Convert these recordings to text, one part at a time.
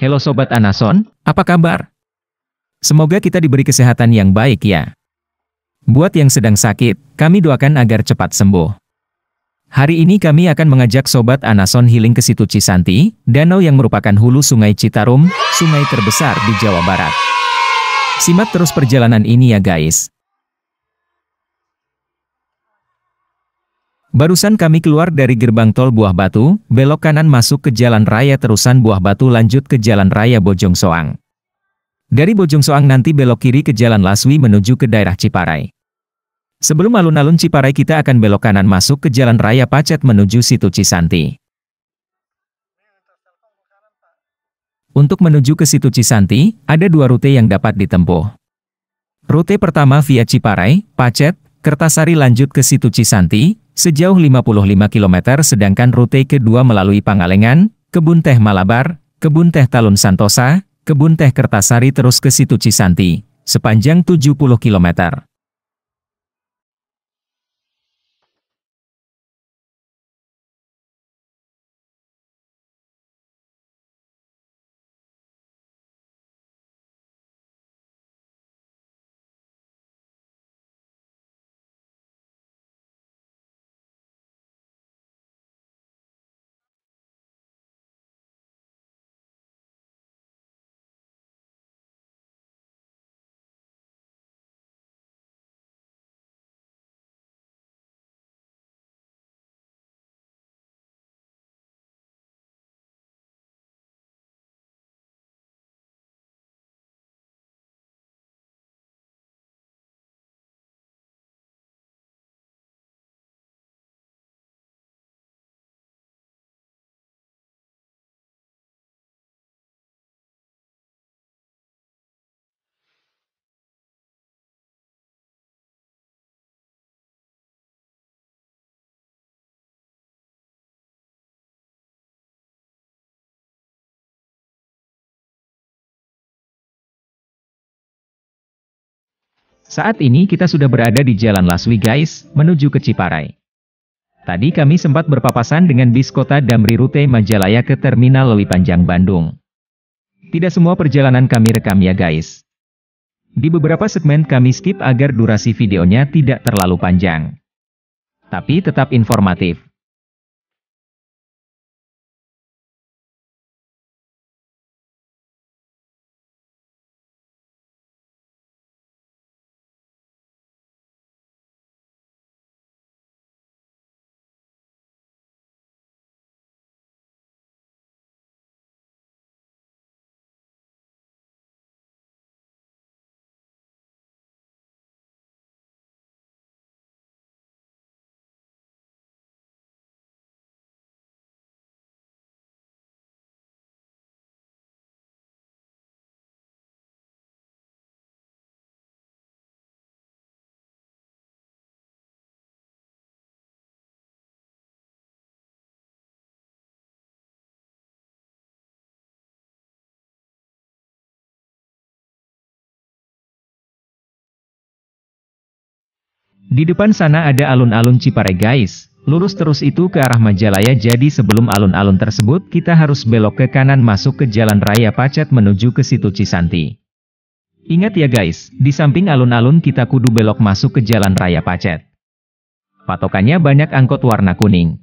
Halo Sobat Anason, apa kabar? Semoga kita diberi kesehatan yang baik ya. Buat yang sedang sakit, kami doakan agar cepat sembuh. Hari ini kami akan mengajak Sobat Anason healing ke situ Cisanti, danau yang merupakan hulu sungai Citarum, sungai terbesar di Jawa Barat. Simak terus perjalanan ini ya guys. Barusan kami keluar dari gerbang tol Buah Batu, belok kanan masuk ke jalan raya terusan Buah Batu lanjut ke jalan raya Bojong Soang. Dari Bojong Soang nanti belok kiri ke jalan Laswi menuju ke daerah Ciparai. Sebelum alun-alun Ciparai kita akan belok kanan masuk ke jalan raya Pacet menuju situ Cisanti. Untuk menuju ke situ Cisanti, ada dua rute yang dapat ditempuh. Rute pertama via Ciparai, Pacet, Kertasari lanjut ke situ Cisanti, sejauh 55 km sedangkan rute kedua melalui Pangalengan, Kebun Teh Malabar, Kebun Teh Talun Santosa, Kebun Teh Kertasari terus ke situ Cisanti, sepanjang 70 km. Saat ini kita sudah berada di Jalan Laswi guys, menuju ke Ciparai. Tadi kami sempat berpapasan dengan bis kota Damri Rute Majalaya ke Terminal Lewi Panjang Bandung. Tidak semua perjalanan kami rekam ya guys. Di beberapa segmen kami skip agar durasi videonya tidak terlalu panjang. Tapi tetap informatif. Di depan sana ada alun-alun Cipare guys. Lurus terus itu ke arah Majalaya jadi sebelum alun-alun tersebut kita harus belok ke kanan masuk ke Jalan Raya Pacet menuju ke situ Cisanti. Ingat ya guys, di samping alun-alun kita kudu belok masuk ke Jalan Raya Pacet. Patokannya banyak angkot warna kuning.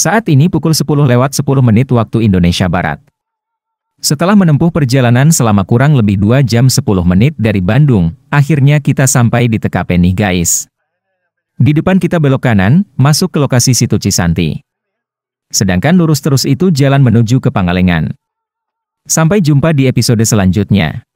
Saat ini pukul 10 lewat 10 menit waktu Indonesia Barat. Setelah menempuh perjalanan selama kurang lebih 2 jam 10 menit dari Bandung, akhirnya kita sampai di TKP nih guys. Di depan kita belok kanan, masuk ke lokasi situ Cisanti. Sedangkan lurus terus itu jalan menuju ke Pangalengan. Sampai jumpa di episode selanjutnya.